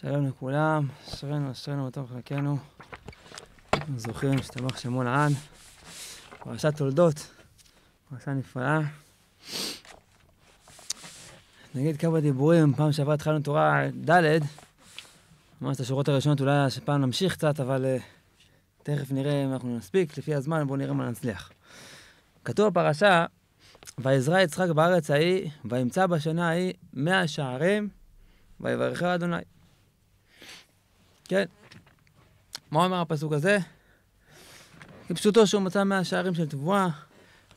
שלום לכולם, אשרינו אשרינו וטוב חלקנו. אנחנו זוכרים שתמך שמעון העד, פרשת תולדות, פרשה נפלאה. נגיד כמה דיבורים, פעם שעברה התחלנו תורה ד', ממש את השורות הראשונות, אולי שפעם נמשיך קצת, אבל uh, תכף נראה אם אנחנו נספיק, לפי הזמן בואו נראה מה נצליח. כתוב בפרשה, ויזרע יצחק בארץ ההיא, וימצא בשנה ההיא מאה שערים, ויברכה אדוני. כן. מה אומר הפסוק הזה? כפשוטו שהוא מצא מאה שערים של תבואה,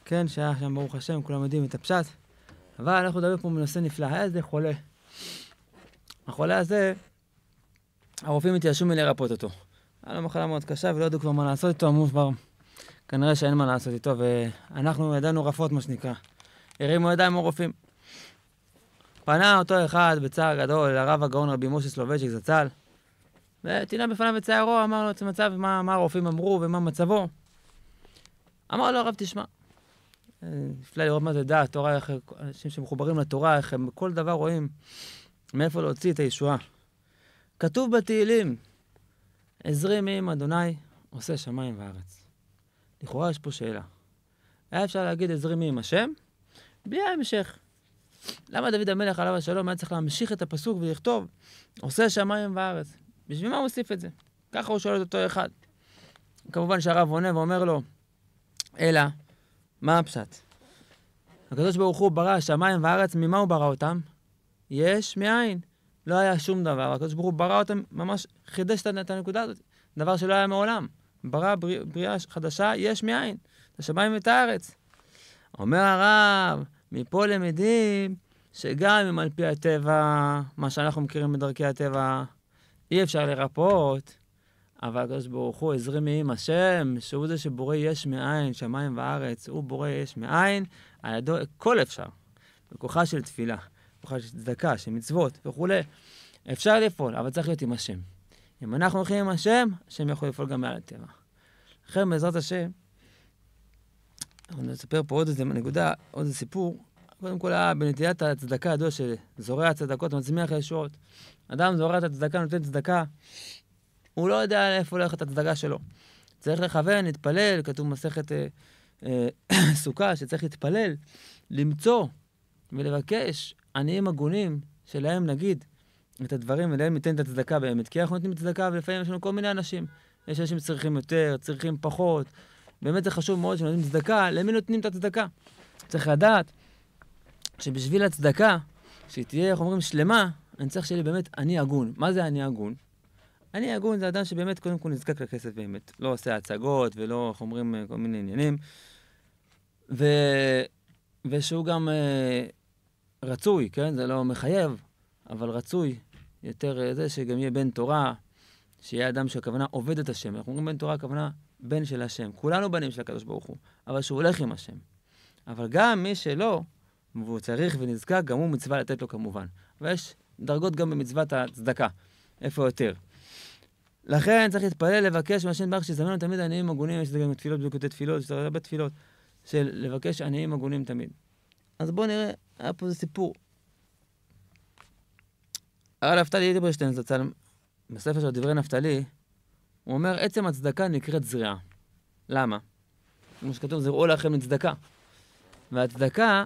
כן, שהיה שם ברוך השם, כולם יודעים את הפשט. אבל אנחנו מדברים פה מנושא נפלא. היה איזה חולה. החולה הזה, הרופאים התיישבו מלרפות אותו. היה לו מחלה מאוד קשה ולא ידעו כבר מה לעשות איתו, אמרו כבר, כנראה שאין מה לעשות איתו, ואנחנו ידענו רפות, מה שנקרא. הרימו ידיים הרופאים. פנה אותו אחד בצער גדול לרב הגאון רבי משה סלובג'יק זצ"ל, וטינה בפניו את שערו, אמר לו את המצב, מה, מה הרופאים אמרו ומה מצבו. אמר לו הרב, תשמע, אה, נפלא לראות מה זה דעת, תורה, איך אנשים שמחוברים לתורה, איך הם בכל דבר רואים מאיפה להוציא את הישועה. כתוב בתהילים, עזרי מעם אדוני עושה שמיים וארץ. לכאורה יש פה שאלה. היה אפשר להגיד עזרי מעם השם, בלי ההמשך. למה דוד המלך עליו השלום היה צריך להמשיך את הפסוק ולכתוב עושה שמיים וארץ? בשביל מה הוא הוסיף את זה? ככה הוא שואל את אותו אחד. כמובן שהרב עונה ואומר לו, אלא, מה הפשט? הקדוש ברוך הוא ברא השמיים והארץ, ממה הוא ברא אותם? יש מאין. לא היה שום דבר, הקדוש ברוך הוא ברא אותם, ממש חידש את הנקודה הזאת, דבר שלא היה מעולם. ברא בריא, בריאה חדשה, יש מאין, את השמיים ואת הארץ. אומר הרב, מפה למדים שגם אם על פי הטבע, מה שאנחנו מכירים בדרכי הטבע, אי אפשר לרפות, אבל הקדוש ברוך הוא הזרים מעם השם, שהוא זה שבורא יש מאין, שמיים וארץ, הוא בורא יש מאין, על ידו הכל אפשר. בכוחה של תפילה, בכוחה של צדקה, של מצוות וכולי, אפשר לפעול, אבל צריך להיות עם השם. אם אנחנו הולכים עם השם, השם יכול לפעול גם מעל הטבע. לכן בעזרת השם, אני אספר פה עוד איזה נקודה, עוד איזה סיפור. קודם כל, בנטילת הצדקה ידוע שזורע הצדקות, מצמיח ישועות. אדם זורע את הצדקה, נותן צדקה, הוא לא יודע לאיפה הולכת הצדקה שלו. צריך לכוון, להתפלל, כתוב מסכת אה, אה, סוכה שצריך להתפלל, למצוא ולבקש עניים הגונים שלהם נגיד את הדברים, ולהם ניתן את הצדקה באמת. כי אנחנו נותנים צדקה, ולפעמים יש לנו כל מיני אנשים. יש אנשים שצריכים יותר, צריכים פחות. באמת זה חשוב מאוד שנותנים צדקה, למי נותנים את הצדקה? צריך לדעת שבשביל הצדקה, שהיא תהיה, איך אומרים, שלמה, אני צריך שיהיה באמת אני הגון. מה זה אני הגון? אני הגון זה אדם שבאמת קודם כל נזקק לכסף באמת. לא עושה הצגות ולא, איך אומרים, אה, כל מיני עניינים. ו... ושהוא גם אה, רצוי, כן? זה לא מחייב, אבל רצוי. יותר אה, זה שגם יהיה בן תורה, שיהיה אדם שהכוונה עובד את השם. אנחנו אומרים בן תורה, הכוונה בן של השם. כולנו בנים של הקדוש ברוך הוא, אבל שהוא הולך עם השם. אבל גם מי שלא, והוא צריך ונזקק, גם הוא מצווה לתת לו כמובן. ויש דרגות גם במצוות הצדקה, איפה יותר. לכן צריך להתפלל, לבקש מהשם ברך שיזמנו תמיד עניים הגונים, יש את זה גם תפילות בקוטי תפילות, יש את הרבה תפילות, של לבקש עניים הגונים תמיד. אז בואו נראה, היה פה איזה סיפור. הרב נפתלי אידיברשטיין זצ"ל, בספר של דברי נפתלי, הוא אומר, עצם הצדקה נקראת זריעה. למה? כמו שכתוב, זרעו לכם לצדקה. והצדקה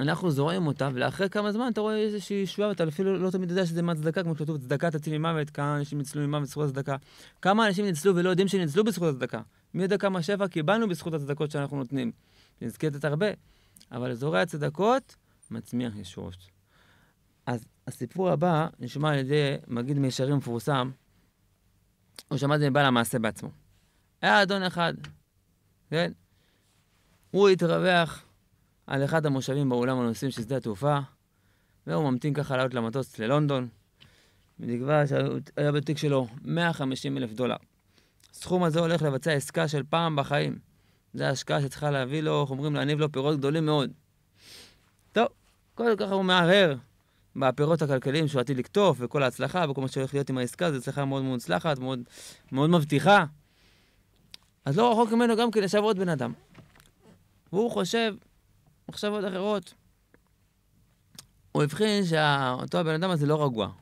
אנחנו זורעים אותה, ולאחרי כמה זמן אתה רואה איזושהי ישועה, ואתה אפילו לא תמיד יודע שזה צדקה, כמו שכתוב, צדקה תציל ממוות, כמה אנשים ניצלו ממוות בזכות הצדקה. כמה אנשים ניצלו ולא יודעים שניצלו בזכות הצדקה. מי יודע כמה שפע קיבלנו בזכות הצדקות שאנחנו נותנים. נזכרת את הרבה, אבל זורע הצדקות מצמיח ישועות. אז הסיפור הבא נשמע על ידי מגיד מישרים מפורסם, הוא שמע את זה מבעל המעשה בעצמו. היה אדון אחד, כן? הוא התרווח על אחד המושבים באולם הנוסעים של שדה התעופה, והוא ממתין ככה לעלות למטוס ללונדון, בתקווה שהיה בתיק שלו 150 אלף דולר. הסכום הזה הולך לבצע עסקה של פעם בחיים. זו ההשקעה שצריכה להביא לו, איך אומרים, להניב לו פירות גדולים מאוד. טוב, כל כך הוא מהרהר בפירות הכלכליים שהוא עתיד לקטוף, וכל ההצלחה, וכל מה שהולך להיות עם העסקה, זו הצלחה מאוד מוצלחת, מאוד, מאוד מבטיחה. אז לא רחוק ממנו גם כן ישב עוד בן אדם. והוא חושב מחשבות אחרות. הוא הבחין שאותו הבן אדם הזה לא רגוע.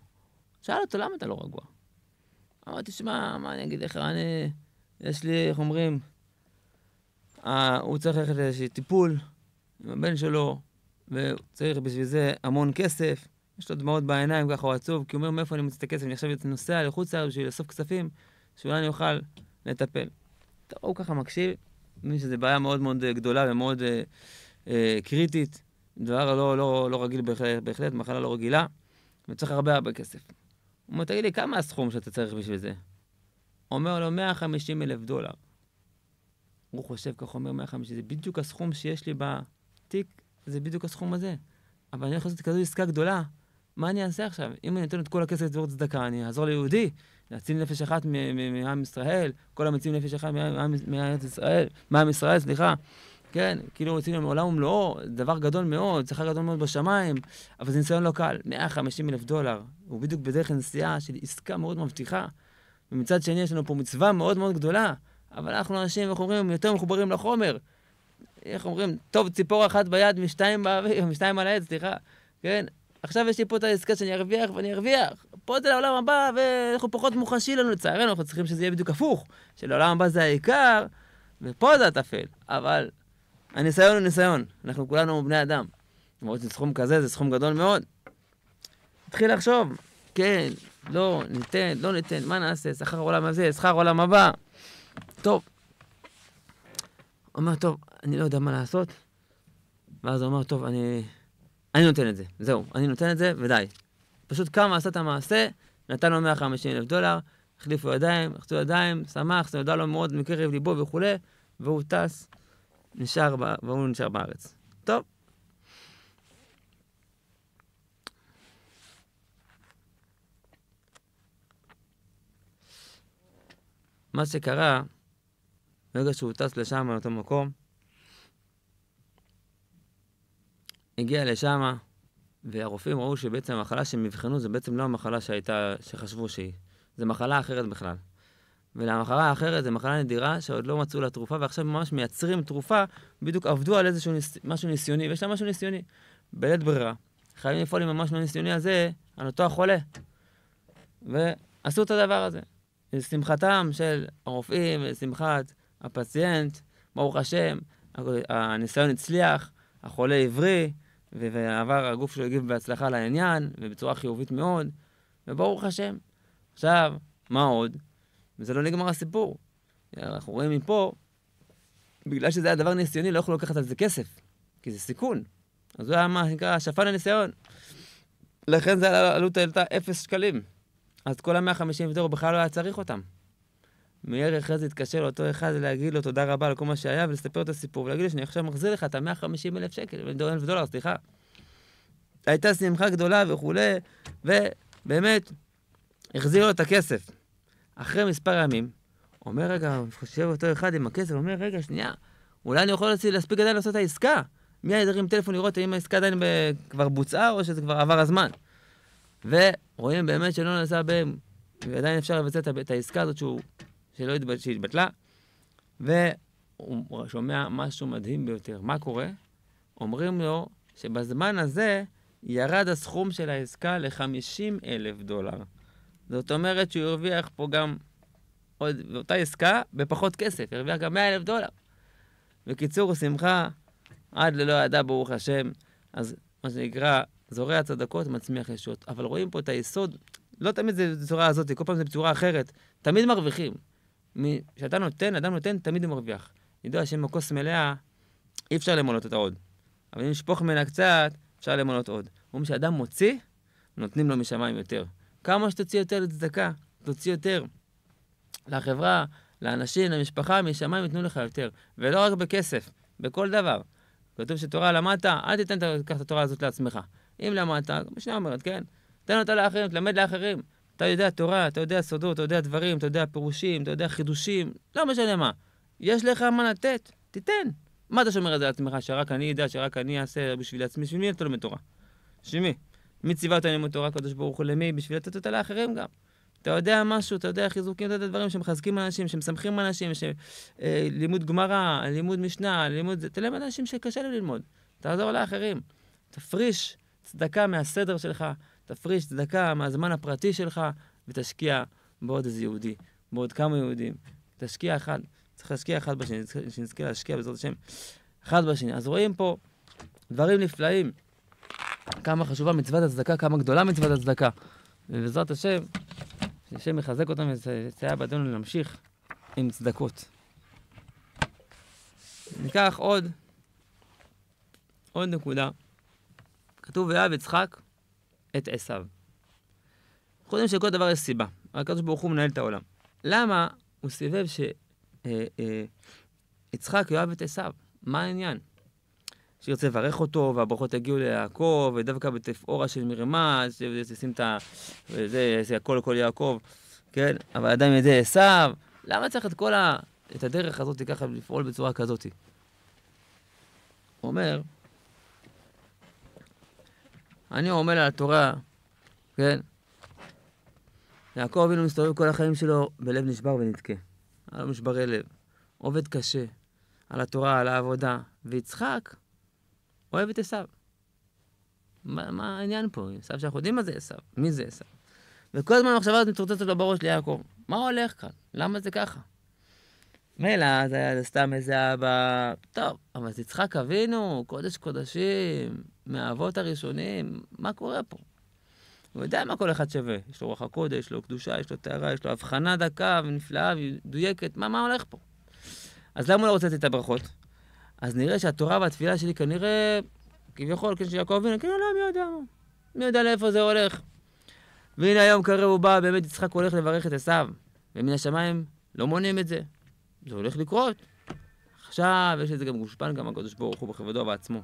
שאל אותו, למה אתה לא רגוע? אמר, תשמע, מה אני אגיד לך, אני... יש לי, איך אומרים, אה, הוא צריך ללכת לאיזשהו טיפול עם הבן שלו, והוא צריך בשביל זה המון כסף. יש לו דמעות בעיניים, ככה הוא עצוב, כי הוא אומר, מאיפה אני מוצא את הכסף? אני עכשיו נוסע לחוץ לארץ בשביל לאסוף כספים, שאולי אני אוכל לטפל. טוב, הוא ככה מקשיב, מבין שזו בעיה מאוד מאוד אה, גדולה ומאוד... אה, אה, קריטית, דבר לא, לא, לא רגיל בהחלט, בהחלט, מחלה לא רגילה, וצריך הרבה הרבה כסף. הוא אומר, תגיד לי, כמה הסכום שאתה צריך בשביל זה? אומר לו, 150 אלף דולר. הוא חושב ככה, אומר 150, זה בדיוק הסכום שיש לי בתיק, זה בדיוק הסכום הזה. אבל אני הולך לעשות כזו עסקה גדולה, מה אני אעשה עכשיו? אם אני אתן את כל הכסף לדבר צדקה, אני אעזור ליהודי, להציל נפש אחת מעם ישראל, כל המציל נפש אחת מעם ישראל, מעם ישראל, סליחה. כן, כאילו רוצים עשינו עולם ומלואו, דבר גדול מאוד, שכר גדול מאוד בשמיים, אבל זה ניסיון לא קל, 150 אלף דולר, הוא בדיוק בדרך לנסיעה של עסקה מאוד מבטיחה. ומצד שני יש לנו פה מצווה מאוד מאוד גדולה, אבל אנחנו אנשים, איך אומרים, יותר מחוברים לחומר. איך אומרים, טוב, ציפור אחת ביד משתיים באוויר, משתיים על העץ, סליחה, כן? עכשיו יש לי פה את העסקה שאני ארוויח ואני ארוויח. פה זה לעולם הבא, ואנחנו פחות מוחשי לנו, לצערנו, אנחנו צריכים שזה יהיה בדיוק הפוך. שלעולם הבא זה העיקר, ופה זה הטפל. אבל הניסיון הוא ניסיון, אנחנו כולנו בני אדם. למרות שסכום כזה זה סכום גדול מאוד. התחיל לחשוב, כן, לא, ניתן, לא ניתן, מה נעשה, שכר עולם הזה, שכר עולם הבא. טוב. אומר, טוב, אני לא יודע מה לעשות. ואז הוא אומר, טוב, אני... אני נותן את זה, זהו, אני נותן את זה ודי. פשוט קם עשה את המעשה, נתן לו 150 אלף דולר, החליפו ידיים, לחצו ידיים, שמח, זה נודע לו מאוד מקרב ליבו וכולי, והוא טס נשאר, והוא נשאר בארץ. טוב. מה שקרה, ברגע שהוא טס לשם, לאותו מקום, הגיע לשם, והרופאים ראו שבעצם המחלה שהם אבחנו זה בעצם לא המחלה שהייתה, שחשבו שהיא. זו מחלה אחרת בכלל. ולמחלה האחרת זו מחלה נדירה שעוד לא מצאו לה תרופה, ועכשיו ממש מייצרים תרופה, בדיוק עבדו על איזשהו ניס... משהו ניסיוני, ויש לה משהו ניסיוני. בלית ברירה, חייבים לפעול עם המשהו הניסיוני לא הזה על אותו החולה. ועשו את הדבר הזה. לשמחתם של הרופאים, לשמחת הפציינט, ברוך השם, הניסיון הצליח, החולה עברי, ועבר, הגוף שלו הגיב בהצלחה לעניין, ובצורה חיובית מאוד, וברוך השם. עכשיו, מה עוד? וזה לא נגמר הסיפור. אנחנו רואים מפה, בגלל שזה היה דבר ניסיוני, לא יכולו לקחת על זה כסף, כי זה סיכון. אז זה היה מה שנקרא שפן הניסיון. לכן זה עלות העלתה אפס שקלים. אז כל ה-150 ויתור בכלל לא היה צריך אותם. מירי אחרי זה התקשר לאותו אחד להגיד לו תודה רבה על כל מה שהיה ולספר את הסיפור ולהגיד לו שאני עכשיו מחזיר לך את ה-150 אלף שקל, אלף דולר, סליחה. הייתה שמחה גדולה וכולי, ובאמת, החזיר לו את הכסף. אחרי מספר ימים, אומר, רגע, חושב אותו אחד עם הכסף, אומר, רגע, שנייה, אולי אני יכול להספיק עדיין לעשות את העסקה. מי היה ידרים טלפון לראות האם העסקה עדיין כבר בוצעה או שזה כבר עבר הזמן. ורואים באמת שלא נעשה בהם, ועדיין אפשר לבצע את העסקה הזאת שהוא, שלא התבט... שהתבטלה. והוא שומע משהו מדהים ביותר. מה קורה? אומרים לו שבזמן הזה ירד הסכום של העסקה ל-50 אלף דולר. זאת אומרת שהוא הרוויח פה גם עוד, באותה עסקה, בפחות כסף, הרוויח גם 100 אלף דולר. בקיצור, שמחה עד ללא ידע, ברוך השם. אז מה שנקרא, זורע צדקות, מצמיח ישות. אבל רואים פה את היסוד, לא תמיד זה בצורה הזאת, כל פעם זה בצורה אחרת. תמיד מרוויחים. כשאתה נותן, אדם נותן, תמיד הוא מרוויח. ידוע שאם הכוס מלאה, אי אפשר למלות אותה עוד. אבל אם נשפוך ממנה קצת, אפשר למלות עוד. אומרים שאדם מוציא, נותנים לו משמיים יותר. כמה שתוציא יותר לצדקה, תוציא יותר לחברה, לאנשים, למשפחה, משמיים ייתנו לך יותר. ולא רק בכסף, בכל דבר. כתוב שתורה למדת, אל תיתן את התורה הזאת לעצמך. אם למדת, המשנה אומרת, כן, תן אותה לאחרים, תלמד לאחרים. אתה יודע תורה, אתה יודע סודות, אתה יודע דברים, אתה יודע פירושים, אתה יודע חידושים, לא משנה מה. יש לך מה לתת, תיתן. מה אתה שומר את זה לעצמך, שרק אני אדע, שרק אני אעשה בשביל עצמי? בשביל מי אתה לומד תורה? בשביל מי? מי ציווה אותנו ללמוד תורה, הקדוש ברוך הוא, למי? בשביל לתת אותה לאחרים גם. אתה יודע משהו, אתה יודע חיזוקים, אתה יודע דברים שמחזקים אנשים, שמסמכים אנשים, ש... אה, לימוד גמרא, לימוד משנה, לימוד... זה, תלמד אנשים שקשה להם ללמוד. תעזור לאחרים. תפריש צדקה מהסדר שלך, תפריש צדקה מהזמן הפרטי שלך, ותשקיע בעוד איזה יהודי, בעוד כמה יהודים. תשקיע אחד, צריך להשקיע אחד בשני, שנזכה להשקיע בעזרת השם אחד בשני. אז רואים פה דברים נפלאים. כמה חשובה מצוות הצדקה, כמה גדולה מצוות הצדקה. ובעזרת השם, השם יחזק אותם ויסייע בעדינו להמשיך עם צדקות. ניקח עוד, עוד נקודה. כתוב, ויאהב יצחק את עשיו. אנחנו יודעים שלכל דבר יש סיבה. הקדוש ברוך הוא מנהל את העולם. למה הוא סיבב שיצחק אה, אה, יאהב את עשיו? מה העניין? שירצה לברך אותו, והברכות יגיעו ליעקב, ודווקא בתפאורה של מרמה, שישים את ה... וזה, זה הכל הכל יעקב, כן? אבל עדיין את זה עשיו, למה צריך את כל ה... את הדרך הזאת ככה לפעול בצורה כזאת? הוא אומר, אני עומד על התורה, כן? יעקב אבינו מסתובב כל החיים שלו בלב נשבר ונדכה. היה לו משברי לב. עובד קשה, על התורה, על העבודה. ויצחק, אוהב את עשו. מה, מה העניין פה? עשו שאנחנו יודעים מה זה עשו, מי זה עשו. וכל הזמן המחשבה הזאת מתרוצצת לו בראש ליעקב. מה הולך כאן? למה זה ככה? מילא זה היה סתם איזה אבא, טוב, אבל זה יצחק אבינו, קודש קודשים, מהאבות הראשונים, מה קורה פה? הוא יודע מה כל אחד שווה. יש לו רוח הקודש, יש לו קדושה, יש לו טהרה, יש לו הבחנה דקה ונפלאה ומדויקת, מה, מה הולך פה? אז למה הוא לא רוצה לתת את הברכות? אז נראה שהתורה והתפילה שלי כנראה, כביכול, כן, שיעקב אבינו, כאילו, לא, מי יודע, מה? מי יודע לאיפה זה הולך. והנה היום קרב הוא בא, באמת יצחק הולך לברך את עשיו, ומן השמיים לא מונעים את זה. זה הולך לקרות. עכשיו, יש לזה גם גושפן, גם הקדוש ברוך הוא בכבודו בעצמו.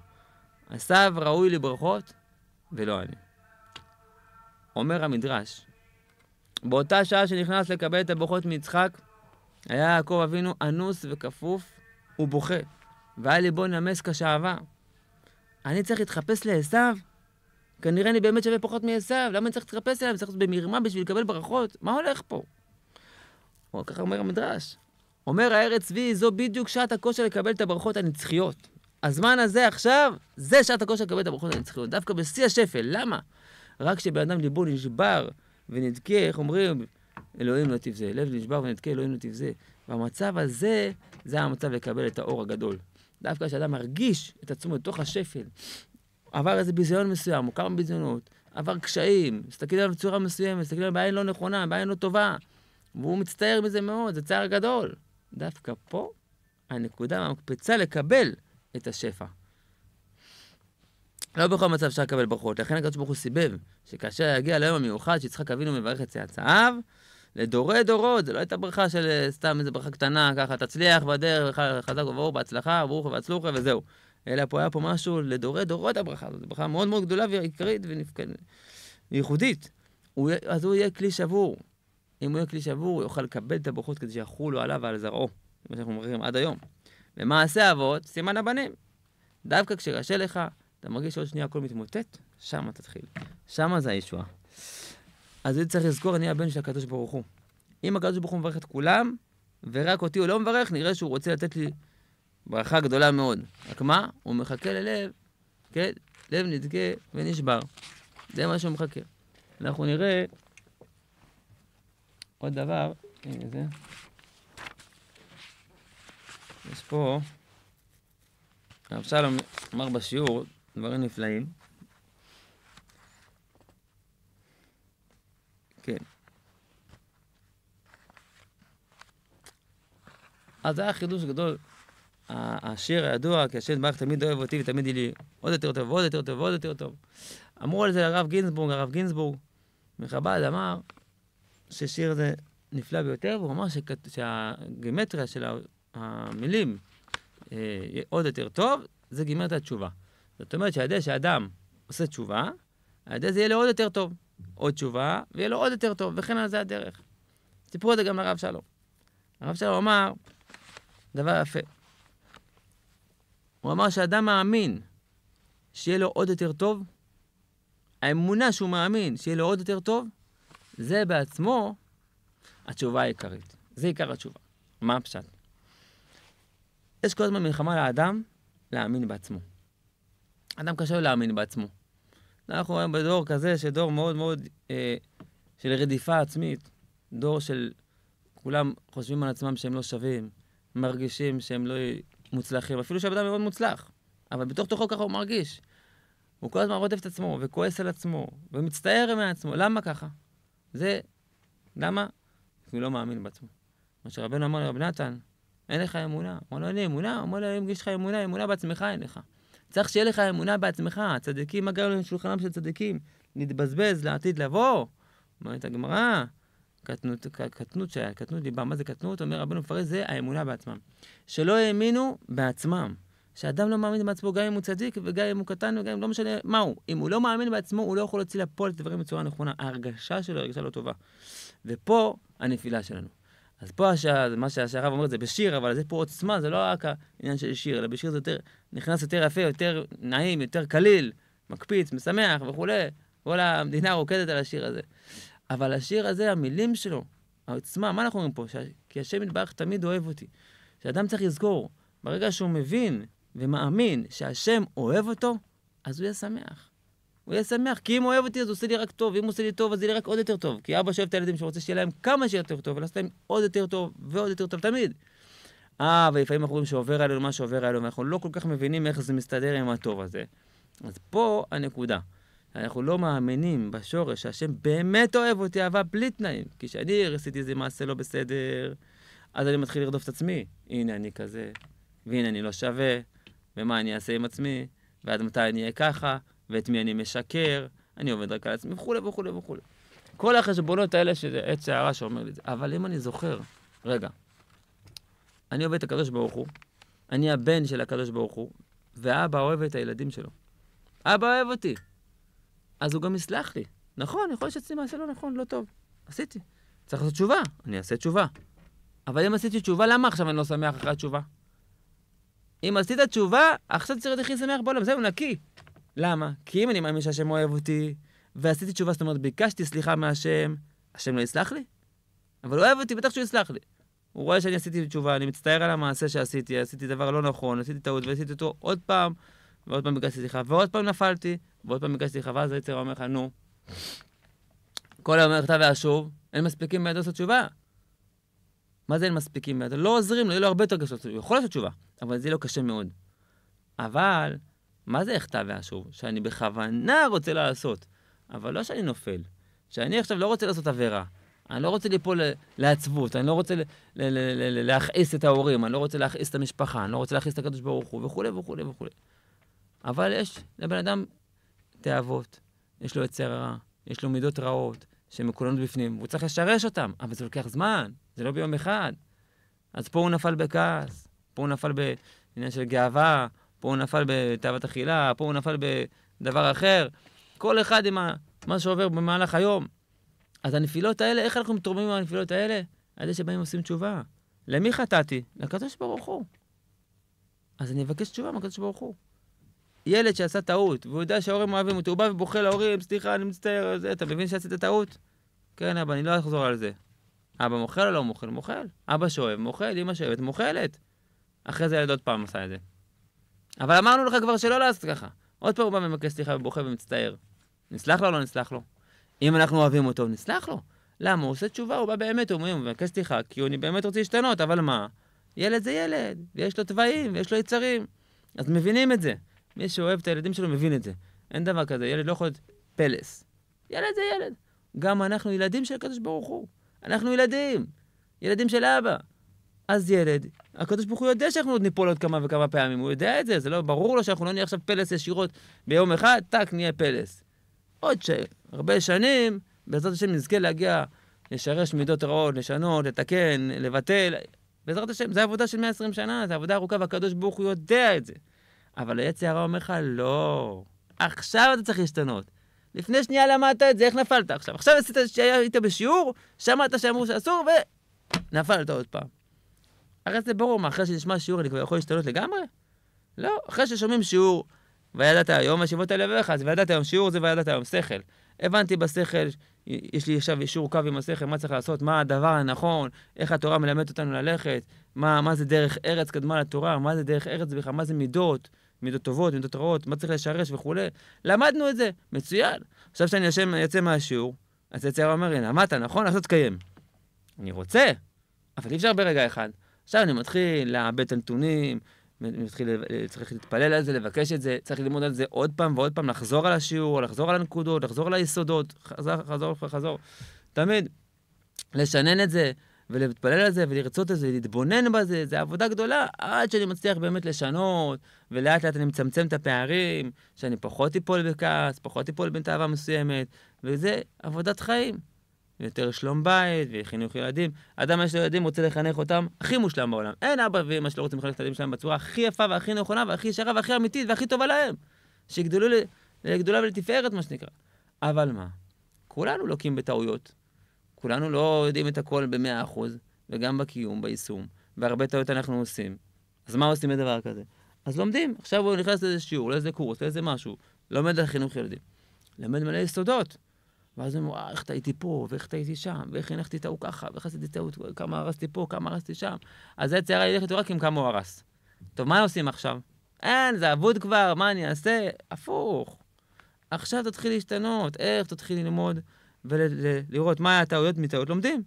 עשיו ראוי לברכות, ולא אני. אומר המדרש, באותה שעה שנכנס לקבל את הברכות מיצחק, היה יעקב אבינו אנוס וכפוף ובוכה. והיה לי ליבו נמס כשעווה. אני צריך להתחפש לעשו? כנראה אני באמת שווה פחות מעשו, למה אני צריך להתחפש אליו? אני צריך לעשות במרמה בשביל לקבל ברכות? מה הולך פה? או ככה אומר המדרש. אומר הארץ צבי, זו בדיוק שעת הכושר לקבל את הברכות הנצחיות. הזמן הזה עכשיו, זה שעת הכושר לקבל את הברכות הנצחיות. דווקא בשיא השפל, למה? רק כשבן אדם ליבו נשבר ונדכה, איך אומרים? אלוהים לא תבזה. לב נשבר ונדכה, אלוהים לא תבזה. והמצב הזה, זה המצב לקבל את האור הגדול. דווקא כשאדם מרגיש את עצמו בתוך השפל, עבר איזה ביזיון מסוים, או כמה ביזיונות, עבר קשיים, מסתכל עליו בצורה מסוימת, מסתכל עליו בעין לא נכונה, בעין לא טובה, והוא מצטער מזה מאוד, זה צער גדול. דווקא פה הנקודה המקפצה לקבל את השפע. לא בכל מצב אפשר לקבל ברכות, לכן הקדוש ברוך הוא סיבב, שכאשר יגיע ליום המיוחד שיצחק אבינו מברך את צאצאיו, לדורי דורות, זו לא הייתה ברכה של אה, סתם איזה ברכה קטנה, ככה, תצליח בדרך, חזק וברוך, בהצלחה, ברוך ובהצלוחה וזהו. אלא פה היה פה משהו לדורי דורות הברכה הזאת, ברכה מאוד מאוד גדולה ועיקרית וייחודית. ונפק... אז הוא יהיה כלי שבור. אם הוא יהיה כלי שבור, הוא יוכל לקבל את הברכות כדי שיחולו עליו ועל זרעו. זה מה שאנחנו מכירים עד היום. ומעשה אבות, סימן הבנים. דווקא כשקשה לך, אתה מרגיש שעוד שנייה הכל מתמוטט, שמה תתחיל. שמה זה הישועה. אז אני צריך לזכור, אני הבן של הקדוש ברוך הוא. אם הקדוש ברוך הוא מברך את כולם, ורק אותי הוא לא מברך, נראה שהוא רוצה לתת לי ברכה גדולה מאוד. רק מה? הוא מחכה ללב, כן? לב נדגה ונשבר. זה מה שהוא מחכה. אנחנו נראה עוד דבר, הנה זה. יש פה, הרב שלום אמר בשיעור דברים נפלאים. אז זה היה חידוש גדול. השיר הידוע, כי השם ברך תמיד אוהב אותי ותמיד יהיה לי עוד יותר טוב ועוד יותר טוב ועוד יותר טוב. אמרו על זה לרב גינזבורג, הרב גינזבורג מחב"ד אמר ששיר זה נפלא ביותר, והוא אמר שכת... שהגימטריה של המילים אה, עוד יותר טוב, זה גימטריה התשובה. זאת אומרת שעל ידי שאדם עושה תשובה, על ידי זה יהיה לו עוד יותר טוב. עוד תשובה, ויהיה לו עוד יותר טוב, וכן על זה הדרך. סיפרו את זה גם לרב שלום. הרב שלום אמר, דבר יפה. הוא אמר שאדם מאמין שיהיה לו עוד יותר טוב, האמונה שהוא מאמין שיהיה לו עוד יותר טוב, זה בעצמו התשובה העיקרית. זה עיקר התשובה. מה הפשט? יש כל הזמן מלחמה לאדם להאמין בעצמו. אדם קשה לו להאמין בעצמו. אנחנו היום בדור כזה, שדור מאוד מאוד אה, של רדיפה עצמית, דור של כולם חושבים על עצמם שהם לא שווים, מרגישים שהם לא מוצלחים, אפילו שהבן אדם מאוד מוצלח, אבל בתוך תוכו ככה הוא מרגיש. הוא כל הזמן רודף את עצמו, וכועס על עצמו, ומצטער מעצמו, למה ככה? זה, למה? כי הוא לא מאמין בעצמו. מה שרבנו אמר לרב נתן, אין לך אמונה. אמר לו, אין לי אמונה? הוא אמר לו, אם יש לך אמונה, אמונה בעצמך אין לך. צריך שיהיה לך אמונה בעצמך. הצדיקים, מה גרנו לשולחנם של צדיקים? נתבזבז לעתיד לבוא? אומרת הגמרא, קטנות, קטנות, קטנות דיבה. מה זה קטנות? אומר רבנו מפרש, זה האמונה בעצמם. שלא האמינו בעצמם. שאדם לא מאמין בעצמו, גם אם הוא צדיק וגם אם הוא קטן וגם אם לא משנה מה הוא. אם הוא לא מאמין בעצמו, הוא לא יכול להוציא לפועל את הדברים בצורה נכונה. ההרגשה שלו היא הרגשה לא טובה. ופה הנפילה שלנו. אז פה השעה, מה שהרב אומר זה בשיר, אבל זה פה עוצמה, זה לא רק העניין של שיר, אלא בשיר זה יותר, נכנס יותר יפה, יותר נעים, יותר קליל, מקפיץ, משמח וכולי. כל המדינה רוקדת על השיר הזה. אבל השיר הזה, המילים שלו, העוצמה, מה אנחנו אומרים פה? ש... כי השם יתברך תמיד אוהב אותי. שאדם צריך לזכור, ברגע שהוא מבין ומאמין שהשם אוהב אותו, אז הוא יהיה שמח. הוא יהיה שמח, כי אם הוא אוהב אותי אז הוא עושה לי רק טוב, ואם הוא עושה לי טוב אז יהיה לי רק עוד יותר טוב. כי אבא שאוהב את הילדים שרוצה שיהיה להם כמה שיותר טוב, ולעשות להם עוד יותר טוב ועוד יותר טוב תמיד. אה, ולפעמים אנחנו רואים שעובר עלינו מה שעובר עלינו, ואנחנו לא כל כך מבינים איך זה מסתדר עם הטוב הזה. אז פה הנקודה. אנחנו לא מאמינים בשורש שהשם באמת אוהב אותי אהבה בלי תנאים. כי כשאני עשיתי איזה מעשה לא בסדר, אז אני מתחיל לרדוף את עצמי. הנה אני כזה, והנה אני לא שווה, ומה אני אעשה עם עצמי, ועד מתי אני אהיה ככה, ואת מי אני משקר, אני עובד רק על עצמי, וכולי וכולי וכולי. כל החשבונות האלה שזה עץ שערה שאומר לי את זה. אבל אם אני זוכר, רגע, אני עובד את הקדוש ברוך הוא, אני הבן של הקדוש ברוך הוא, ואבא אוהב את הילדים שלו. אבא אוהב אותי. אז הוא גם יסלח לי. נכון, יכול להיות שעשיתי מעשה לא נכון, לא טוב. עשיתי. צריך לעשות תשובה, אני אעשה תשובה. אבל אם עשיתי תשובה, למה עכשיו אני לא שמח אחרי התשובה? אם עשית תשובה, עכשיו צריך להיות הכי שמח בעולם, זהו, נקי. למה? כי אם אני מאמין שהשם אוהב אותי, ועשיתי תשובה, זאת אומרת, ביקשתי סליחה מהשם, השם לא יסלח לי? אבל הוא אוהב אותי, בטח שהוא יסלח לי. הוא רואה שאני עשיתי תשובה, אני מצטער על המעשה שעשיתי, עשיתי דבר לא נכון, עשיתי טעות, ועשיתי אותו עוד פעם, ועוד פעם ביקשתי סליחה, ועוד פעם נפלתי, ועוד פעם הגשתי חווה, אז היצירה אומר לך, נו. כל היום אומר, אתה ואשוב, אין מספיקים בידו לעשות תשובה. מה זה אין מספיקים בידו? לא עוזרים לו, יהיה לו הרבה יותר קשה, הוא יכול לעשות תשובה, אבל זה יהיה לא לו קשה מאוד. אבל, מה זה אחטא ואשוב? שאני בכוונה רוצה לעשות, אבל לא שאני נופל. שאני עכשיו לא רוצה לעשות עבירה. אני לא רוצה ליפול לעצבות, אני לא רוצה להכעיס את ההורים, אני לא רוצה להכעיס את המשפחה, אני לא רוצה להכעיס את הקדוש ברוך הוא, וכולי וכולי וכולי. אבל יש לבן אדם תאוות, יש לו יצר רע, יש לו מידות רעות, שהן מקולנות בפנים, והוא צריך לשרש אותן, אבל זה לוקח זמן, זה לא ביום אחד. אז פה הוא נפל בכעס, פה הוא נפל בעניין של גאווה, פה הוא נפל בתאוות אכילה, פה הוא נפל בדבר אחר. כל אחד עם מה שעובר במהלך היום. אז הנפילות האלה, איך אנחנו עם הנפילות האלה? על זה שבאים עושים תשובה. למי חטאתי? לקדוש ברוך הוא. אז אני אבקש תשובה מהקדוש ברוך הוא. ילד שעשה טעות, והוא יודע שההורים אוהבים אותו, הוא בא ובוכה להורים, סליחה, אני מצטער, זה, אתה מבין שעשית טעות? כן, אבא, אני לא אחזור על זה. אבא מוכל או לא מוכל? מוכל. אבא שואב, מוכל, אמא שואבת, מוכלת. אחרי זה הילד עוד פעם עשה את זה. אבל אמרנו לך כבר שלא לעשות ככה. עוד פעם הוא בא ומבקש סליחה ובוכה ומצטער. נסלח לו או לא נסלח לו? אם אנחנו אוהבים אותו, נסלח לו. למה? הוא עושה תשובה, הוא בא באמת, הוא מבקש סליחה, כי אני באמת רוצה להשתנות, אבל מה? ילד זה ילד, ויש לו תוואים, ויש לו יצרים. אז מבינים את זה. מי שאוהב את הילדים שלו מבין את זה. אין דבר כזה, ילד לא יכול להיות פלס. ילד זה ילד. גם אנחנו ילדים של הקדוש ברוך הוא. אנחנו ילדים. ילדים של אבא. אז ילד, הקדוש ברוך הוא יודע שאנחנו עוד ניפול עוד כמה וכמה פעמים, הוא יודע את זה, זה לא, ברור לו שאנחנו לא נהיה עכשיו פלס ישירות ביום אחד, טאק, נהיה פלס. עוד ש... הרבה שנים, בעזרת השם נזכה להגיע, לשרש מידות רעות, לשנות, לתקן, לבטל. בעזרת השם, זו עבודה של 120 שנה, זו עבודה ארוכה, והקדוש ברוך הוא יודע את זה. אבל היצע לא הרע אומר לך, לא, עכשיו אתה צריך להשתנות. לפני שנייה למדת את זה, איך נפלת עכשיו? עכשיו עשית היית בשיעור, שמעת שאמרו שאסור, ונפלת עוד פעם. הרי זה ברור, מה, אחרי שנשמע שיעור אני כבר יכול להשתנות לגמרי? לא, אחרי ששומעים שיעור, וידעת היום, השיבות האלה ואיך, אז וידעת היום שיעור זה וידעת היום שכל. הבנתי בשכל יש לי עכשיו אישור קו עם השכל, מה צריך לעשות, מה הדבר הנכון, איך התורה מלמדת אותנו ללכת, מה, מה זה דרך ארץ קדמה לתורה, מה זה דרך ארץ בכלל, מה זה מידות, מידות טובות, מידות רעות, מה צריך לשרש וכולי. למדנו את זה, מצוין. עכשיו כשאני יוצא מהשיעור, אז יצא אומר, הנה, למדת, נכון? עכשיו תקיים. אני רוצה, אבל אי אפשר ברגע אחד. עכשיו אני מתחיל לעבד את הנתונים, מתחיל, צריך להתפלל על זה, לבקש את זה, צריך ללמוד על זה עוד פעם ועוד פעם, לחזור על השיעור, לחזור על הנקודות, לחזור על היסודות, חזר, חזור חזור. תמיד לשנן את זה, ולהתפלל על זה, ולרצות את זה, להתבונן בזה, זה עבודה גדולה, עד שאני מצליח באמת לשנות, ולאט לאט אני מצמצם את הפערים, שאני פחות אפול בכעס, פחות אפול בין תאווה מסוימת, וזה עבודת חיים. יותר שלום בית וחינוך ילדים. אדם יש לו ילדים, רוצה לחנך אותם הכי מושלם בעולם. אין אבא ואמא שלא רוצים לחנך את הילדים שלהם בצורה הכי יפה והכי נכונה והכי ישרה והכי אמיתית והכי טובה להם. שיגדלו לגדולה ולתפארת, מה שנקרא. אבל מה? כולנו לוקים בטעויות. כולנו לא יודעים את הכל ב-100%, וגם בקיום, ביישום. והרבה טעויות אנחנו עושים. אז מה עושים בדבר כזה? אז לומדים. עכשיו הוא נכנס לאיזה שיעור, לאיזה קורס, לאיזה משהו. לומד על חינוך ילדים. למד מלא יסודות. ואז הם אמרו, אה, איך טעיתי פה, ואיך טעיתי שם, ואיך הנחתי את ההוא ככה, ואיך עשיתי טעות, כמה הרסתי פה, כמה הרסתי שם. אז זה צער ילך איתו רק עם כמה הוא הרס. טוב, מה עושים עכשיו? אין, זה אבוד כבר, מה אני אעשה? הפוך. עכשיו תתחיל להשתנות, איך תתחיל ללמוד ולראות מה הטעויות, מטעויות לומדים.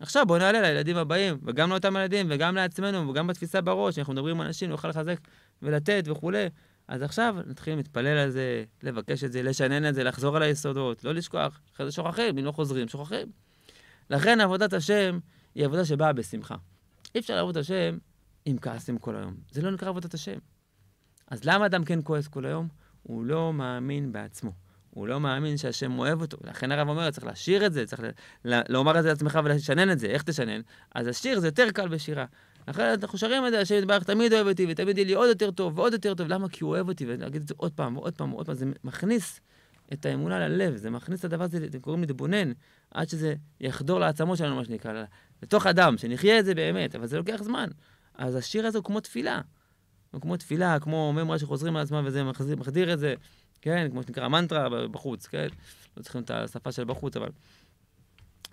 עכשיו בוא נעלה לילדים הבאים, וגם לאותם ילדים, וגם לעצמנו, וגם בתפיסה בראש, אנחנו מדברים עם אנשים, נוכל לחזק ולתת וכולי. אז עכשיו נתחיל להתפלל על זה, לבקש את זה, לשנן את זה, לחזור על היסודות, לא לשכוח. אחרי זה שוכחים, אם לא חוזרים, שוכחים. לכן עבודת השם היא עבודה שבאה בשמחה. אי אפשר לעבוד את השם עם כעסים כל היום. זה לא נקרא עבודת השם. אז למה אדם כן כועס כל היום? הוא לא מאמין בעצמו. הוא לא מאמין שהשם אוהב אותו. לכן הרב אומר, צריך להשאיר את זה, צריך לומר את זה לעצמך ולשנן את זה. איך תשנן? אז השיר זה יותר קל בשירה. אחרת אנחנו שרים את זה, השם יתברך תמיד אוהב אותי, ותמיד יהיה לי עוד יותר טוב ועוד יותר טוב. למה? כי הוא אוהב אותי, ולהגיד את זה עוד פעם ועוד פעם ועוד פעם, זה מכניס את האמונה ללב, זה מכניס את הדבר הזה, אתם קוראים להתבונן, עד שזה יחדור לעצמות שלנו, מה שנקרא, לתוך אדם, שנחיה את זה באמת, אבל זה לוקח זמן. אז השיר הזה הוא כמו תפילה. הוא כמו תפילה, כמו ממרה שחוזרים על עצמם וזה מחזיר, מחדיר את זה, כן, כמו שנקרא מנטרה בחוץ, כן? לא צריכים את השפה של בחוץ, אבל...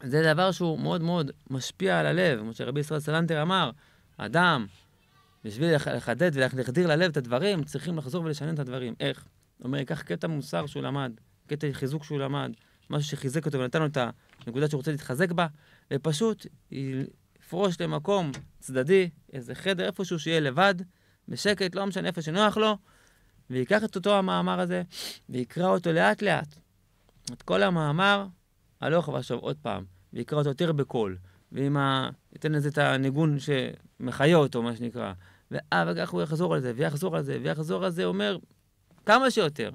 זה דבר שהוא מאוד מאוד משפיע על הלב, כמו שרבי ישראל סלנטר אמר, אדם, בשביל לחדד ולהחדיר ללב את הדברים, צריכים לחזור ולשנן את הדברים. איך? אומר, ייקח קטע מוסר שהוא למד, קטע חיזוק שהוא למד, משהו שחיזק אותו ונתן לו את הנקודה שהוא רוצה להתחזק בה, ופשוט יפרוש למקום צדדי, איזה חדר, איפשהו שיהיה לבד, בשקט, לא משנה איפה שנוח לו, וייקח את אותו המאמר הזה, ויקרא אותו לאט-לאט. את כל המאמר הלוך ושוב עוד פעם, ויקרא אותו יותר בקול, ועם ה... ייתן לזה את הניגון שמחיה אותו, מה שנקרא. וכך הוא יחזור על זה, ויחזור על זה, ויחזור על זה, אומר כמה שיותר.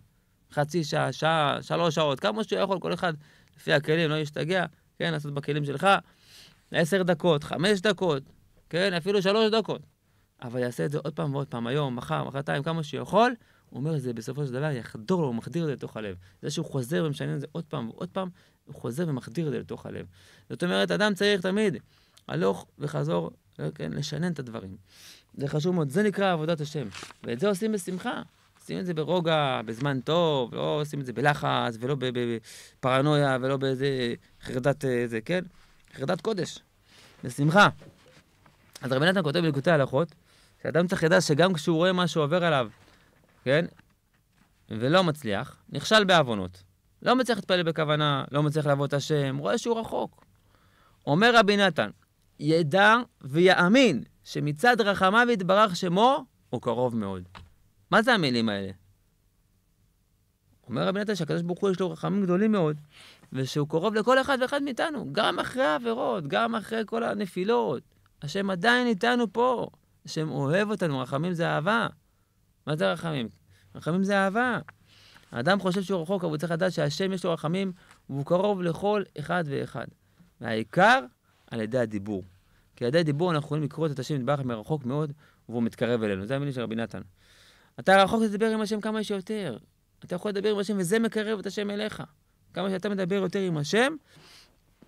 חצי שעה, שעה, שלוש שעות, כמה שהוא יכול, כל אחד לפי הכלים, לא ישתגע, כן, לעשות בכלים שלך. עשר דקות, חמש דקות, כן, אפילו שלוש דקות. אבל יעשה את זה עוד פעם ועוד פעם, היום, מחר, מחרתיים, כמה שיכול, הוא אומר, זה בסופו של דבר יחדור לו, הוא מחדיר את זה לתוך הלב. זה שהוא חוזר ומשנה את זה עוד פעם ועוד פעם, הוא חוזר ומחדיר את זה לתוך הלב. זאת אומרת, אדם צריך תמיד הלוך וחזור, כן, לשנן את הדברים. זה חשוב מאוד, זה נקרא עבודת השם. ואת זה עושים בשמחה. עושים את זה ברוגע, בזמן טוב, לא עושים את זה בלחץ, ולא בפרנויה, ולא באיזה חרדת, אה, זה, כן? חרדת קודש. בשמחה. אז רבי נתן כותב בנקודי הלכות, שאדם צריך לדעת שגם כשהוא רואה משהו עובר עליו, כן? ולא מצליח, נכשל בעוונות. לא מצליח להתפלל בכוונה, לא מצליח לעבוד את השם, רואה שהוא רחוק. אומר רבי נתן, ידע ויאמין שמצד רחמיו יתברך שמו, הוא קרוב מאוד. מה זה המילים האלה? אומר רבי נתן שהקדוש ברוך הוא יש לו רחמים גדולים מאוד, ושהוא קרוב לכל אחד ואחד מאיתנו, גם אחרי העבירות, גם אחרי כל הנפילות. השם עדיין איתנו פה, השם אוהב אותנו, רחמים זה אהבה. מה זה רחמים? רחמים זה אהבה. האדם חושב שהוא רחוק, אבל הוא צריך לדעת שהשם יש לו רחמים, והוא קרוב לכל אחד ואחד. והעיקר, על ידי הדיבור. כי על ידי הדיבור אנחנו יכולים לקרוא את השם נדבך מרחוק מאוד, והוא מתקרב אלינו. זה המילים של רבי נתן. אתה רחוק לדבר עם השם כמה שיותר. אתה יכול לדבר עם השם, וזה מקרב את השם אליך. כמה שאתה מדבר יותר עם השם,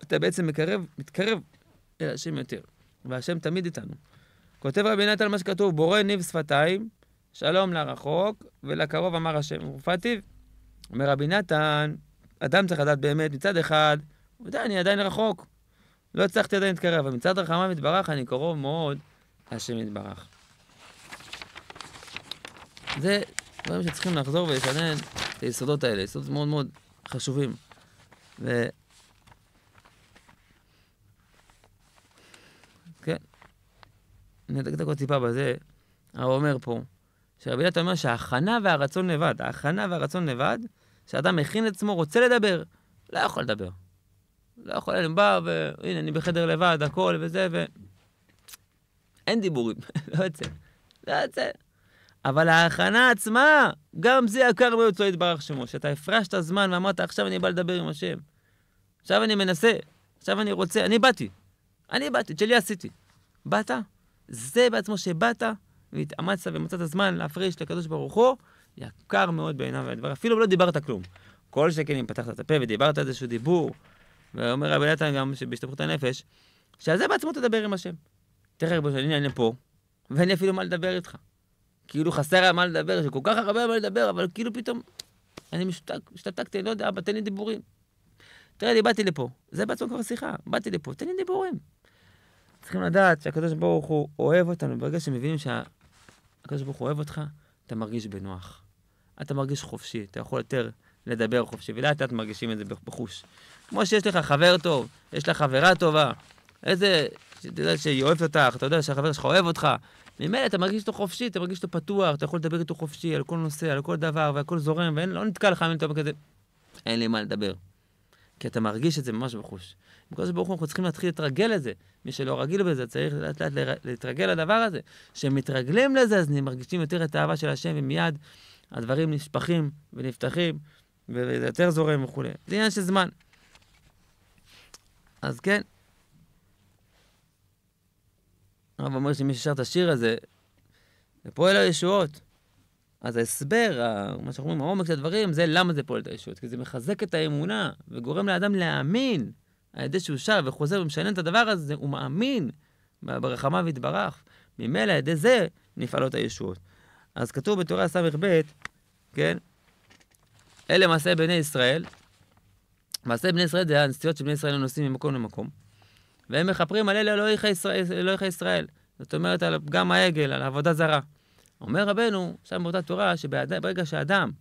אתה בעצם מקרב, מתקרב אל השם יותר. והשם תמיד איתנו. כותב רבי נתן מה שכתוב, בורא ניב שפתיים, שלום לרחוק ולקרוב אמר השם. ופתיו, אומר רבי נתן, אדם צריך לדעת באמת, מצד אחד, הוא יודע, אני עדיין רחוק. לא הצלחתי עדיין להתקרב, אבל מצד רחמה מתברך, אני קרוב מאוד להשם יתברך. זה דברים שצריכים לחזור ולשנן את היסודות האלה, יסודות מאוד מאוד חשובים. ו... כן, אני נדקדק עוד טיפה בזה, הרב אומר פה, שרבי נתן אומר שההכנה והרצון לבד, ההכנה והרצון לבד, שאדם מכין את עצמו, רוצה לדבר, לא יכול לדבר. לא יכול, אני בא, והנה, אני בחדר לבד, הכל וזה, ו... אין דיבורים, לא יוצא. לא יוצא. אבל ההכנה עצמה, גם זה יקר מאוד לא יתברך שמו, שאתה הפרשת זמן ואמרת, עכשיו אני בא לדבר עם השם. עכשיו אני מנסה, עכשיו אני רוצה, אני באתי. אני באתי, את שלי עשיתי. באת, זה בעצמו שבאת, והתאמצת ומצאת זמן להפריש לקדוש ברוך הוא, יקר מאוד בעיניו הדבר, אפילו לא דיברת כלום. כל שכן אם פתחת את הפה ודיברת איזשהו דיבור, ואומר רבי נתן גם שבהשתפכות הנפש, שעל זה בעצמו תדבר עם השם. תראה רבו שאני נהנה פה, ואין לי אפילו מה לדבר איתך. כאילו חסר על מה לדבר, שכל כך הרבה על מה לדבר, אבל כאילו פתאום, אני משותק, השתתקתי, אני לא יודע, אבא, תן לי דיבורים. תראה לי, באתי לפה, זה בעצמו כבר שיחה, באתי לפה, תן לי דיבורים. צריכים לדעת שהקדוש ברוך הוא אוהב אותנו ברגע שמבינים שה... הקדוש ברוך הוא אוהב אותך, אתה מרגיש בנוח. אתה מרגיש חופשי, אתה יכול יותר לדבר חופשי, ולאט לאט מרגישים את זה בחוש. כמו שיש לך חבר טוב, יש לך חברה טובה, איזה, אתה יודע שהיא אוהבת אותך, אתה יודע שהחבר שלך אוהב אותך, ממילא אתה מרגיש אותו חופשי, אתה מרגיש אותו פתוח, אתה יכול לדבר איתו חופשי על כל נושא, על כל דבר, והכל זורם, ולא נתקע לך מין כזה, אין לי מה לדבר. כי אתה מרגיש את זה ממש בחוש. בקדוש ברוך הוא אנחנו צריכים להתחיל להתרגל לזה. מי שלא רגיל בזה צריך לאט לאט להתרגל לדבר הזה. כשמתרגלים לזה אז מרגישים יותר את האהבה של השם ומיד הדברים נשפכים ונפתחים וזה יותר זורם וכולי. זה עניין של זמן. אז כן. הרב אומר שמי ששר את השיר הזה, זה פועל הישועות. אז ההסבר, מה שאנחנו אומרים, העומק של הדברים, זה למה זה פועל את הישועות. כי זה מחזק את האמונה וגורם לאדם להאמין. על ידי שהוא שב וחוזר ומשנן את הדבר הזה, הוא מאמין ברחמיו יתברך. ממילא על ידי זה נפעלות הישועות. אז כתוב בתורה ס"ב, כן? אלה מעשי בני ישראל. מעשי בני ישראל זה הנסיעות שבני ישראל נוסעים ממקום למקום. והם מכפרים על אלה אלוהיך ישראל, זאת אומרת, על פגם העגל, על עבודה זרה. אומר רבנו, שם באותה תורה, שברגע שאדם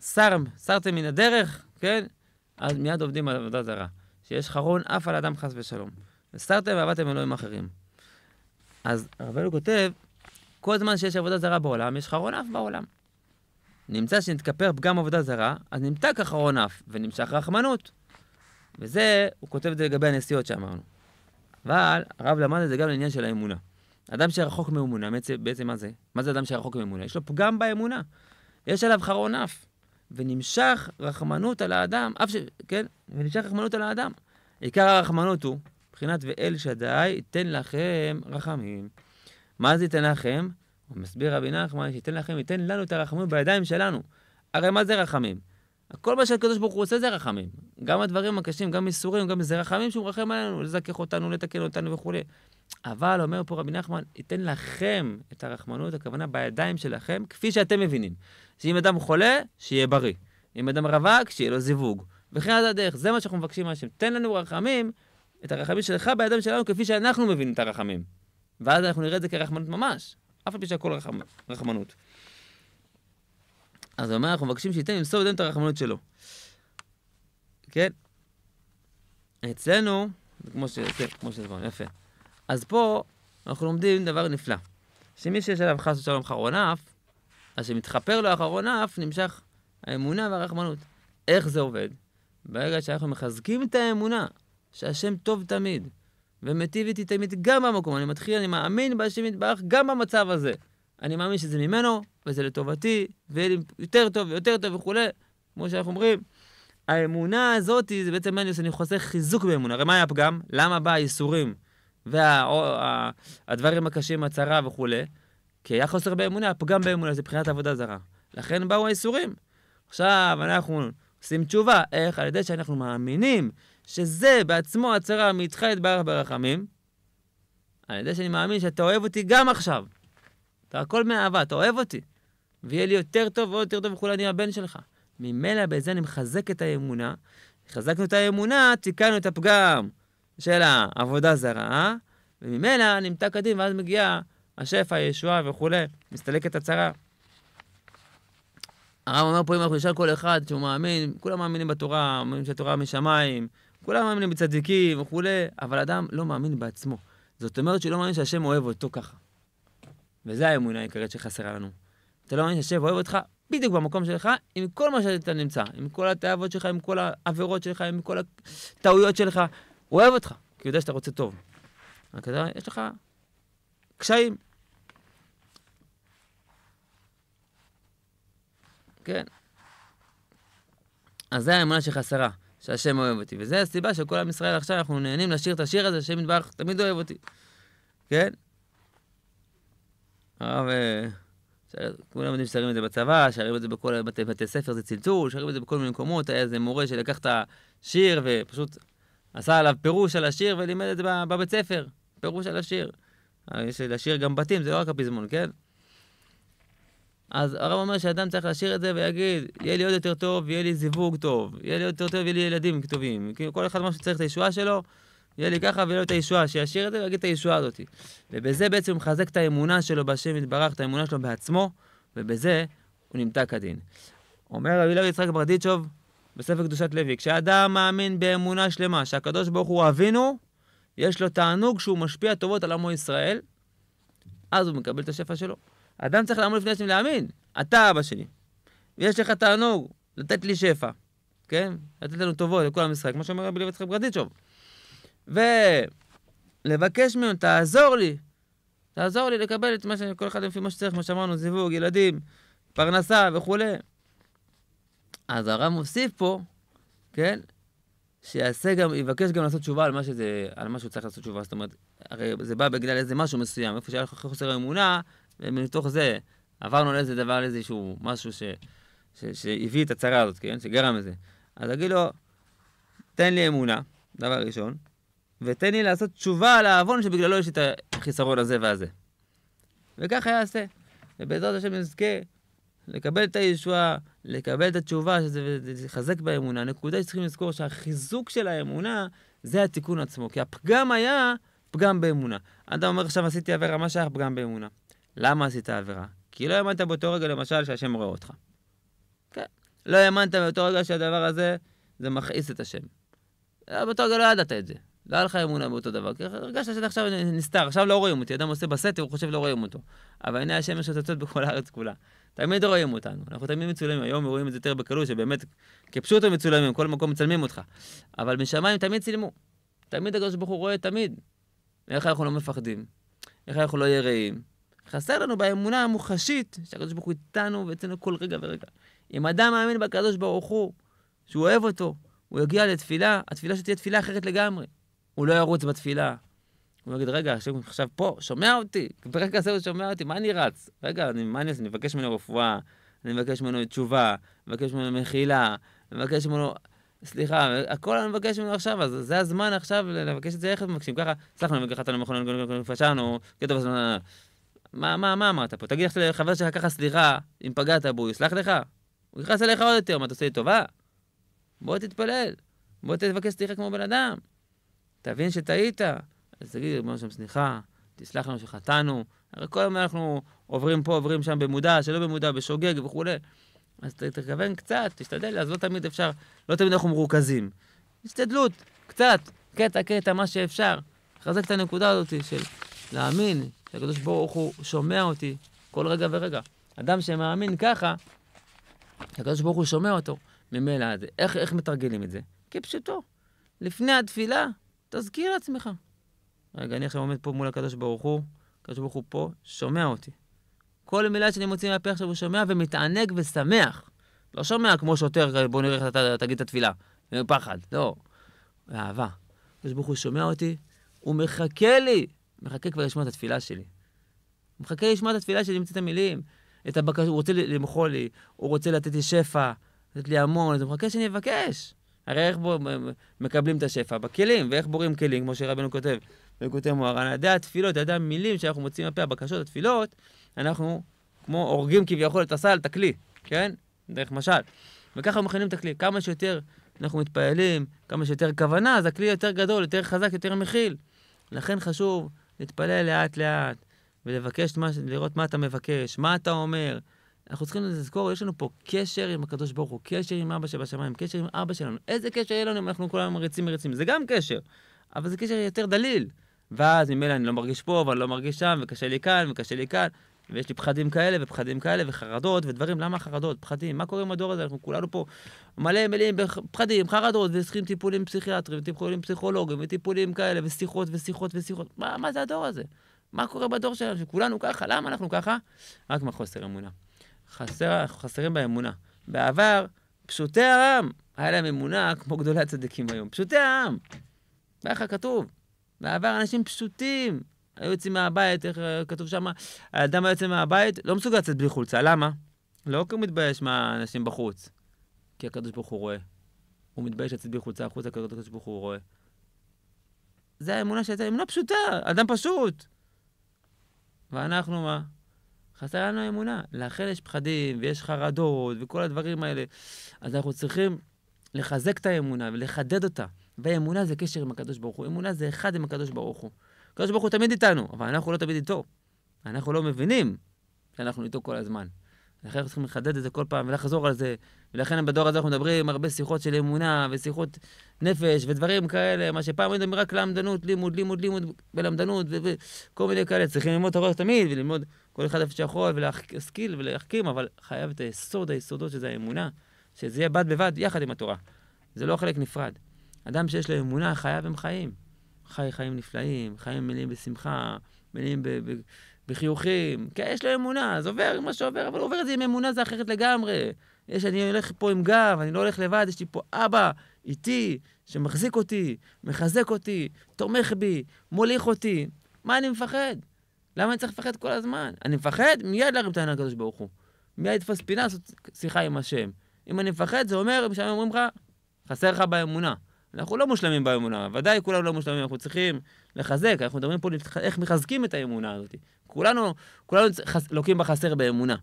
סר, סרתם מן הדרך, כן? אז מיד עובדים על עבודה זרה. שיש חרון אף על אדם חס ושלום. וסרתם ועבדתם אלוהים אחרים. אז רבנו כותב, כל זמן שיש עבודה זרה בעולם, יש חרון אף בעולם. נמצא שנתכפר פגם עבודה זרה, אז נמתק החרון אף, ונמשך רחמנות. וזה, הוא כותב את זה לגבי הנסיעות שאמרנו. אבל הרב למד את זה גם לעניין של האמונה. אדם שרחוק מאמונה, בעצם מה זה? מה זה אדם שרחוק מאמונה? יש לו פגם באמונה. יש עליו חרון אף. ונמשך רחמנות על האדם, אף ש... כן? ונמשך רחמנות על האדם. עיקר הרחמנות הוא, מבחינת ואל שדי, תן לכם רחמים. מה זה תן לכם? הוא מסביר רבי נחמן, שייתן לכם, ייתן לנו את הרחמים בידיים שלנו. הרי מה זה רחמים? כל מה שהקדוש ברוך הוא עושה זה רחמים. גם הדברים הקשים, גם מסורים, גם זה רחמים שהוא מרחם עלינו, לזכך אותנו, לתקן אותנו וכולי. אבל אומר פה רבי נחמן, ייתן לכם את הרחמנות, הכוונה בידיים שלכם, כפי שאתם מבינים. שאם אדם חולה, שיהיה בריא. אם אדם רווק, שיהיה לו זיווג. וכן עד הדרך, זה מה שאנחנו מבקשים מהשם. תן לנו רחמים, את הרחמים שלך בידיים שלנו, כפי שאנחנו מבינים את הרחמים. ואז אנחנו נראה את זה כרחמנות ממש, אף על פי שהכל רחמ... רחמנות. אז הוא אומר, אנחנו מבקשים שייתן למסור ידינו את הרחמנות שלו. כן? אצלנו, זה כמו ש... כן, כמו שזה כבר, יפה. אז פה אנחנו לומדים דבר נפלא. שמי שיש עליו חס ושלום חרון אף, אז שמתחפר לו אחרון אף, נמשך האמונה והרחמנות. איך זה עובד? ברגע שאנחנו מחזקים את האמונה, שהשם טוב תמיד, ומטיב איתי תמיד גם במקום, אני מתחיל, אני מאמין בהשם יתברך גם במצב הזה. אני מאמין שזה ממנו, וזה לטובתי, ויהיה לי יותר טוב ויותר טוב וכולי, כמו שאנחנו אומרים. האמונה הזאת, זה בעצם מה אני עושה, אני חוסך חיזוק באמונה. הרי מה היה הפגם? למה בא הייסורים והדברים הקשים, הצרה וכולי? כי היה חוסר באמונה, היה פגם באמונה, זה מבחינת עבודה זרה. לכן באו האיסורים. עכשיו אנחנו עושים תשובה, איך? על ידי שאנחנו מאמינים שזה בעצמו הצהרה מאיתך יתברך ברחמים, על ידי שאני מאמין שאתה אוהב אותי גם עכשיו. אתה הכל מאהבה, אתה אוהב אותי. ויהיה לי יותר טוב ועוד יותר טוב וכולי אני הבן שלך. ממילא בזה אני מחזק את האמונה. חזקנו את האמונה, תיקנו את הפגם של העבודה זרה, וממילא נמתק הדין, ואז מגיעה השפע, הישועה וכולי, מסתלקת הצרה. הרב אומר פה, אם אנחנו נשאל כל אחד שהוא מאמין, כולם מאמינים בתורה, אומרים שהתורה משמיים, כולם מאמינים בצדיקים וכולי, אבל אדם לא מאמין בעצמו. זאת אומרת שהוא לא מאמין שהשם אוהב אותו ככה. וזה האמונה העיקרית שחסרה לנו. אתה לא מאמין שהשם אוהב אותך בדיוק במקום שלך, עם כל מה שאתה נמצא, עם כל התאוות שלך, עם כל העבירות שלך, עם כל הטעויות שלך. הוא אוהב אותך, כי הוא יודע שאתה רוצה טוב. רק אתה, יש לך קשיים, כן. אז זה האמונה שחסרה, שהשם אוהב אותי. וזו הסיבה שכל עם ישראל עכשיו, אנחנו נהנים לשיר את השיר הזה, השם יתברך תמיד אוהב אותי. כן? הרב... אה, כולם יודעים ששרים את זה בצבא, שרים את זה בכל בתי, בתי ספר, זה צלצול, שרים את זה בכל מיני מקומות, היה איזה מורה שלקח את השיר ופשוט עשה עליו פירוש על השיר ולימד את זה בבית ספר, פירוש על השיר. אה, יש לשיר גם בתים, זה לא רק הפזמון, כן? אז הרב אומר שאדם צריך להשאיר את זה ויגיד, יהיה לי עוד יותר טוב, יהיה לי זיווג טוב, יהיה לי עוד יותר טוב, יהיה לי ילדים כתובים. כאילו, כל אחד מה שצריך את הישועה שלו, יהיה לי ככה ויהיה לו את הישועה, שישאיר את זה ויגיד את הישועה הזאת. ובזה בעצם הוא מחזק את האמונה שלו בהשם יתברך, את האמונה שלו בעצמו, ובזה הוא נמתק כדין. אומר רבי לוי יצחק ברדיצ'וב בספר קדושת לוי, כשאדם מאמין באמונה שלמה שהקדוש ברוך הוא אבינו, יש לו תענוג שהוא משפיע טובות על עמו ישראל, אז הוא מקבל את השפע שלו. אדם צריך לעמוד לפני השם להאמין. אתה אבא שלי. ויש לך תענוג לתת לי שפע, כן? לתת לנו טובות לכל המשחק, כמו שאומר רבי ליבת יצחק ברדיצ'וב. ולבקש ממנו, תעזור לי, תעזור לי לקבל את מה כל אחד לפי מה שצריך, מה שאמרנו, זיווג, ילדים, פרנסה וכולי. אז הרב מוסיף פה, כן? שיעשה גם, יבקש גם לעשות תשובה על מה שזה, על מה שהוא צריך לעשות תשובה. זאת אומרת, הרי זה בא בגלל איזה משהו מסוים, איפה שהיה לך חוסר אמונה, ומתוך זה עברנו לאיזה דבר, לאיזשהו משהו ש, ש, שהביא את הצרה הזאת, כן? שגרם לזה. אז אגיד לו, תן לי אמונה, דבר ראשון, ותן לי לעשות תשובה על העוון שבגללו יש את החיסרון הזה והזה. וככה יעשה. ובעזרת השם נזכה לקבל את הישועה, לקבל את התשובה, שזה יחזק באמונה. הנקודה שצריכים לזכור שהחיזוק של האמונה זה התיקון עצמו, כי הפגם היה פגם באמונה. אדם אומר עכשיו עשיתי עבירה, מה שייך פגם באמונה? למה עשית עבירה? כי לא האמנת באותו רגע, למשל, שהשם רואה אותך. כן. לא האמנת באותו רגע שהדבר הזה, זה מכעיס את השם. באותו רגע לא ידעת את זה. לא היה לך אמונה באותו דבר. כי הרגשת שאתה עכשיו נסתר, עכשיו לא רואים אותי. אדם עושה בסתר, הוא חושב לא רואים אותו. אבל עיני השם משוטטות בכל הארץ כולה. תמיד רואים אותנו, אנחנו תמיד מצולמים. היום רואים את זה יותר בקלות, שבאמת, כפשוטו מצולמים, כל מקום מצלמים אותך. אבל משמיים תמיד צילמו. תמיד הקדוש ברוך הוא רואה, תמיד. איך אנחנו לא מפחדים? איך אנחנו לא יראים? חסר לנו באמונה המוחשית שהקדוש ברוך הוא איתנו ואצלנו כל רגע ורגע. אם אדם מאמין בקדוש ברוך הוא, שהוא אוהב אותו, הוא יגיע לתפילה, התפילה שתהיה תפילה אחרת לגמרי. הוא לא ירוץ בתפילה. הוא יגיד, רגע, השם עכשיו פה, שומע אותי, ברגע הזה הוא שומע אותי, מה אני רץ? רגע, אני, מה אני עושה? אני מבקש ממנו רפואה, אני מבקש ממנו תשובה, מבקש ממנו מחילה, מבקש ממנו... סליחה, הכל אני מבקש ממנו עכשיו, אז זה הזמן עכשיו לבקש את זה, איך מבקשים ככה? סלח לנו, מכחתנו מכונן, פשענו, כתוב, מה, מה, מה אמרת פה? תגיד לחבר שלך ככה סליחה, אם פגעת בו, הוא יסלח לך? הוא יכנס אליך עוד יותר, מה, אתה עושה לי טובה? בוא תתפלל, בוא תבקש סליחה כמו בן אדם. תבין שטעית, אז תגיד, ריבונו שם סליחה, תסלח לנו שחטאנו. הרי כל היום אנחנו עוברים פה, עוברים שם במודע, שלא במודע, בשוגג וכולי. אז תכוון קצת, תשתדל, אז לא תמיד אפשר, לא תמיד אנחנו מרוכזים. השתדלות, קצת, קטע, קטע, מה שאפשר. לחזק את הנקודה הזאת של להאמין, שהקדוש ברוך הוא שומע אותי כל רגע ורגע. אדם שמאמין ככה, שהקדוש ברוך הוא שומע אותו ממילא. איך, איך מתרגלים את זה? כפשוטו. לפני התפילה, תזכיר לעצמך. רגע, אני עכשיו עומד פה מול הקדוש ברוך הוא, הקדוש ברוך הוא פה, שומע אותי. כל מילה שאני מוציא מהפה עכשיו הוא שומע ומתענג ושמח. לא שומע כמו שוטר, בוא נראה איך אתה תגיד את התפילה. פחד, לא. אהבה. הקדוש ברוך הוא שומע אותי, הוא מחכה לי. מחכה כבר לשמוע את התפילה שלי. הוא מחכה לשמוע את התפילה שלי, למצוא את המילים, את הבקשה, הוא רוצה למחול לי, הוא רוצה לתת לי שפע, לתת לי המון, אז הוא מחכה שאני אבקש. הרי איך בו, מקבלים את השפע? בכלים, ואיך בורים כלים, כמו שרבנו כותב, וכותב מוהר"ן, על ידי התפילות, על ידי המילים שאנחנו מוצאים מפה, הבקשות, התפילות, אנחנו כמו הורגים כביכול את הסל, את הכלי, כן? דרך משל. וככה מכינים את הכלי. כמה שיותר אנחנו מתפעלים, כמה שיותר כוונה, אז הכלי יותר גדול, יותר חזק, יותר מכיל. לכן חשוב להתפלל לאט-לאט, ולבקש, מה, לראות מה אתה מבקש, מה אתה אומר. אנחנו צריכים לזכור, יש לנו פה קשר עם הקדוש ברוך הוא, קשר עם אבא שבשמיים, קשר עם אבא שלנו. איזה קשר יהיה לנו אם אנחנו כולנו מריצים מריצים? זה גם קשר, אבל זה קשר יותר דליל. ואז ממילא אני לא מרגיש פה, ואני לא מרגיש שם, וקשה לי כאן, וקשה לי כאן. ויש לי פחדים כאלה ופחדים כאלה וחרדות ודברים, למה חרדות? פחדים, מה קורה עם הדור הזה? אנחנו כולנו פה מלא מלאים בפחדים, חרדות, וצריכים טיפולים פסיכיאטריים, וטיפולים פסיכולוגיים, וטיפולים כאלה, ושיחות ושיחות ושיחות. מה, מה זה הדור הזה? מה קורה בדור שלנו? שכולנו ככה, למה אנחנו ככה? רק מחוסר אמונה. חסר, חסרים באמונה. בעבר, פשוטי העם, היה להם אמונה כמו גדולי הצדיקים היום. פשוטי העם. ככה כתוב. בעבר אנשים פשוטים, היו יוצאים מהבית, איך אה, כתוב שם, האדם היה יוצא מהבית לא מסוגל לצאת בלי חולצה, למה? לא כי הוא מתבייש מהאנשים בחוץ, כי הקדוש ברוך הוא רואה. הוא מתבייש לצאת בלי חולצה החוצה, כי הקדוש ברוך הוא רואה. זה האמונה שהייתה אמונה פשוטה, אדם פשוט. ואנחנו מה? חסר לנו אמונה. לכן יש פחדים ויש חרדות וכל הדברים האלה. אז אנחנו צריכים לחזק את האמונה ולחדד אותה. והאמונה זה קשר עם הקדוש ברוך הוא. אמונה זה אחד עם הקדוש ברוך הוא. הקדוש ברוך הוא תמיד איתנו, אבל אנחנו לא תמיד איתו. אנחנו לא מבינים שאנחנו איתו כל הזמן. לכן אנחנו צריכים לחדד את זה כל פעם ולחזור על זה. ולכן בדור הזה אנחנו מדברים הרבה שיחות של אמונה ושיחות נפש ודברים כאלה, מה שפעם היינו רק למדנות, לימוד, לימוד, לימוד ולמדנות וכל מיני כאלה. צריכים ללמוד תורה תמיד וללמוד כל אחד איפה שיכול ולהשכיל ולהחכים, אבל חייב את היסוד, היסודות שזה האמונה, שזה יהיה בד בבד יחד עם התורה. זה לא חלק נפרד. אדם שיש לו אמונה חייב עם חיים. חי חיים נפלאים, חיים מלאים בשמחה, מלאים בחיוכים. כן, יש לו אמונה, אז עובר מה שעובר, אבל עובר את זה עם אמונה זה אחרת לגמרי. יש, אני הולך פה עם גב, אני לא הולך לבד, יש לי פה אבא איתי, שמחזיק אותי, מחזק אותי, תומך בי, מוליך אותי. מה אני מפחד? למה אני צריך לפחד כל הזמן? אני מפחד? מיד להרים את העניין הקדוש ברוך הוא. מיד לתפוס פינה לעשות שיחה עם השם. אם אני מפחד, זה אומר, אם שם אומרים לך, חסר לך באמונה. אנחנו לא מושלמים באמונה, ודאי כולנו לא מושלמים, אנחנו צריכים לחזק, אנחנו מדברים פה איך מחזקים את האמונה הזאת. כולנו, כולנו חס, לוקים בחסר באמונה,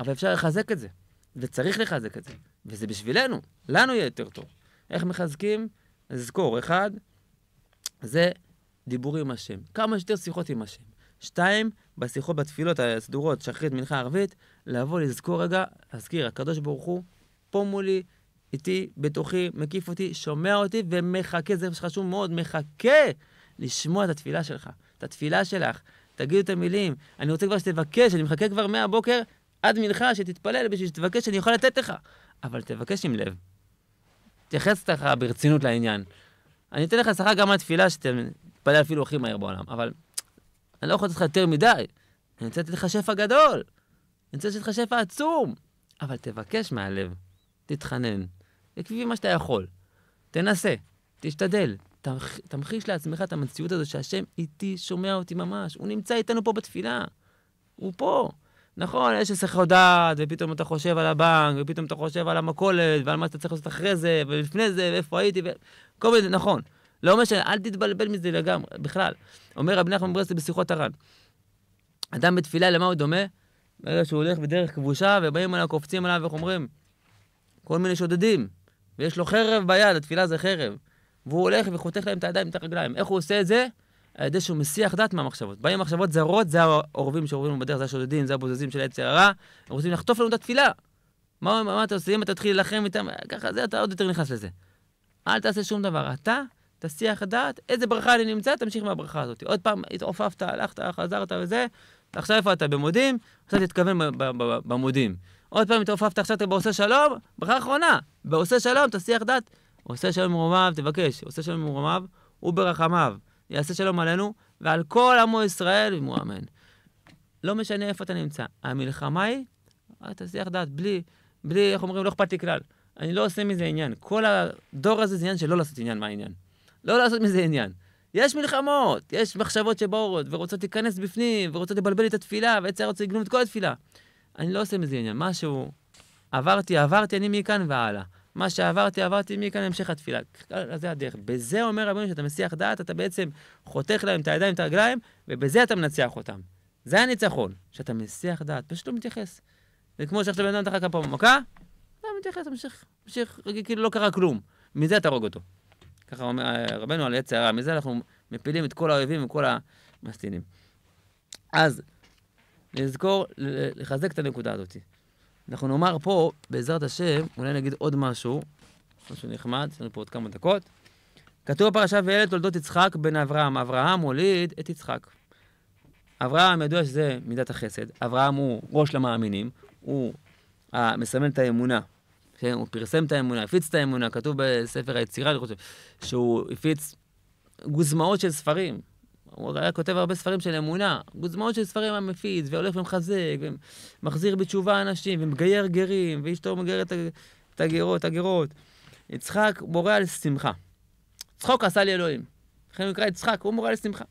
אבל אפשר לחזק את זה, וצריך לחזק את זה, וזה בשבילנו, לנו יהיה יותר טוב. איך מחזקים? זכור, אחד, זה דיבור עם השם, כמה שיותר שיחות עם השם. שתיים, בשיחות בתפילות הסדורות, שחרית, מנחה ערבית, לבוא לזכור רגע, להזכיר, הקדוש ברוך הוא פה מולי, איתי, בתוכי, מקיף אותי, שומע אותי ומחכה, זה מה שחשוב מאוד, מחכה לשמוע את התפילה שלך, את התפילה שלך. תגידו את המילים, אני רוצה כבר שתבקש, אני מחכה כבר מהבוקר עד מנחה, שתתפלל בשביל שתבקש, שאני יכול לתת לך. אבל תבקש עם לב. תתייחס לך ברצינות לעניין. אני אתן לך שכר גם על תפילה שתתפלל אפילו הכי מהר בעולם, אבל אני לא יכול לתת לך יותר מדי. אני רוצה לתת לך שפע גדול. אני רוצה לתת לך שפע עצום. אבל תבקש מהלב, תתחנן, תקשיב מה שאתה יכול. תנסה, תשתדל, תמחיש לעצמך את המציאות הזו שהשם איתי, שומע אותי ממש. הוא נמצא איתנו פה בתפילה. הוא פה. נכון, יש היסחות דעת, ופתאום אתה חושב על הבנק, ופתאום אתה חושב על המכולת, ועל מה שאתה צריך לעשות אחרי זה, ולפני זה, ואיפה הייתי, וכל מיני, נכון. לא משנה, אל תתבלבל מזה לגמרי, בכלל. אומר רבי נחמן ברסלב בשיחות הר"ן, אדם בתפילה, למה הוא דומה? ברגע שהוא הולך בדרך כבושה, ובאים עליו, קופצים עליו, איך אומרים? כל מיני שודדים. ויש לו חרב ביד, התפילה זה חרב. והוא הולך וחותך להם את הידיים, את הרגליים. איך הוא עושה את זה? על ידי שהוא מסיח דת מהמחשבות. באים מחשבות זרות, זה העורבים שעורבים לנו בדרך, זה השודדים, זה הבוזזים של היצר הרע, הם רוצים לחטוף לנו את התפילה. מה, מה מה אתה עושה? אם אתה תתחיל להילחם איתם, ככה זה, אתה עוד יותר נכנס לזה. אל תעשה שום דבר. אתה תסיח דעת, איזה ברכה אני נמצא, תמשיך מהברכה הזאת. עוד פעם, התעופפת, הלכת, חזרת וזה, עכשיו איפה אתה? במודים, עכשיו תתכוון במודים. עוד פעם התעופפת עכשיו, בעושה שלום, ברכה אחרונה, בעושה שלום, תסיח דת. עושה שלום מרומיו, תבקש, עושה שלום מרומיו וברחמיו. יעשה שלום עלינו ועל כל עמו ישראל, אם הוא אמן. לא משנה איפה אתה נמצא, המלחמה היא, אה, תסיח דת, בלי, בלי, איך אומרים, לא אכפת לי כלל. אני לא עושה מזה עניין. כל הדור הזה זה עניין של לא לעשות עניין מה העניין? לא לעשות מזה עניין. יש מלחמות, יש מחשבות שבאות ורוצות להיכנס בפנים, ורוצות לבלבל את התפילה, ועצר רוצה לגנוב את כל התפילה. אני לא עושה מזה עניין. משהו, עברתי, עברתי, אני מכאן והלאה. מה שעברתי, עברתי מכאן להמשך התפילה. זה הדרך. בזה אומר רבנו שאתה מסיח דעת, אתה בעצם חותך להם את הידיים, את הרגליים, ובזה אתה מנצח אותם. זה הניצחון, שאתה מסיח דעת, פשוט לא מתייחס. זה כמו שעכשיו בן אדם תחכה פה במכה, מכה, לא מתייחס, ממשיך, ממשיך, כאילו לא קרה כלום. מזה אתה הרוג אותו. ככה אומר רבנו על עץ הרע, מזה אנחנו מפילים את כל האויבים וכל המסטינים. אז לזכור, לחזק את הנקודה הזאת. אנחנו נאמר פה, בעזרת השם, אולי נגיד עוד משהו, משהו נחמד, יש לנו פה עוד כמה דקות. כתוב בפרשה ואלה תולדות יצחק בן אברהם. אברהם הוליד את יצחק. אברהם ידוע שזה מידת החסד, אברהם הוא ראש למאמינים, הוא ה- אה, מסמן את האמונה, כן? הוא פרסם את האמונה, הפיץ את האמונה, כתוב בספר היצירה, אני חושב, שהוא הפיץ גוזמאות של ספרים, הוא היה כותב הרבה ספרים של אמונה, גוזמאות של ספרים היה מפיץ, והולך ומחזק, ומחזיר בתשובה אנשים, ומגייר גרים, ואשתו מגיירת את הגרות, הגרות. יצחק מורה על שמחה. צחוק עשה לי אלוהים. לכן הוא נקרא יצחק, הוא מורה על שמחה.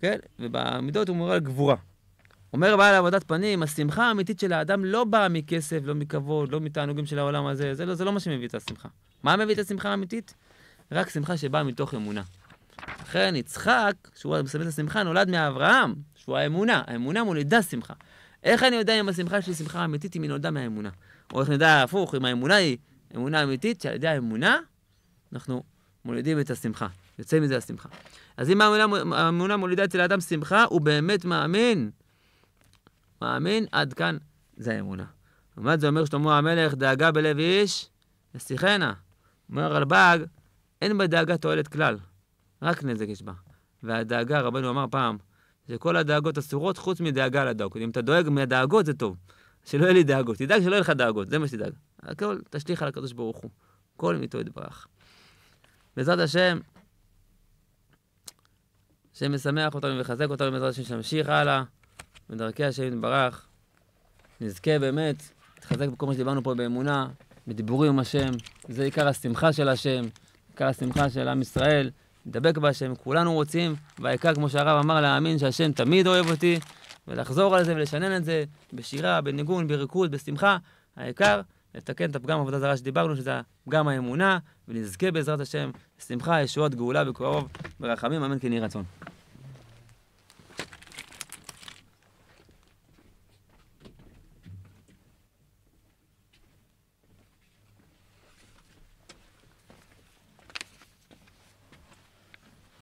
כן? ובמידות הוא מורה על גבורה. אומר בעל עבודת פנים, השמחה האמיתית של האדם לא באה מכסף, לא מכבוד, לא מתענוגים של העולם הזה, זה לא, זה לא מה שמביא את השמחה. מה מביא את השמחה האמיתית? רק שמחה שבאה מתוך אמונה. לכן יצחק, שהוא מסמל את השמחה, נולד מאברהם, שהוא האמונה. האמונה מולידה שמחה. איך אני יודע אם השמחה שלי שמחה אמיתית אם היא נולדה מהאמונה? או איך נדע הפוך, אם האמונה היא אמונה אמיתית, שעל ידי האמונה אנחנו מולידים את השמחה. יוצא מזה השמחה. אז אם האמונה, האמונה מולידה אצל האדם שמחה, הוא באמת מאמין. מאמין עד כאן זה האמונה. לעומת זה אומר שלמה המלך, דאגה בלב איש, נסיכנה. אומר הרלב"ג, אין בדאגה תועלת כלל. רק נזק יש בה. והדאגה, רבנו אמר פעם, שכל הדאגות אסורות חוץ מדאגה לדאגות. אם אתה דואג מהדאגות, זה טוב. שלא יהיה לי דאגות. תדאג שלא יהיה לך דאגות, זה מה שתדאג. הכל תשליך על הקדוש ברוך הוא. כל מיתו יתברך. בעזרת השם, השם משמח אותנו ומחזק אותנו, בעזרת השם שנמשיך הלאה, בדרכי השם יתברך. נזכה באמת, נתחזק בכל מה שדיברנו פה באמונה, בדיבורים עם השם. זה עיקר השמחה של השם, עיקר השמחה של עם ישראל. נדבק בהשם, כולנו רוצים, והעיקר, כמו שהרב אמר, להאמין שהשם תמיד אוהב אותי, ולחזור על זה ולשנן את זה בשירה, בניגון, בריקוד, בשמחה. העיקר, לתקן את הפגם עבודה זרה שדיברנו, שזה פגם האמונה, ונזכה בעזרת השם, שמחה, ישועות, גאולה בקרוב, ברחמים, אמן כן יהי רצון.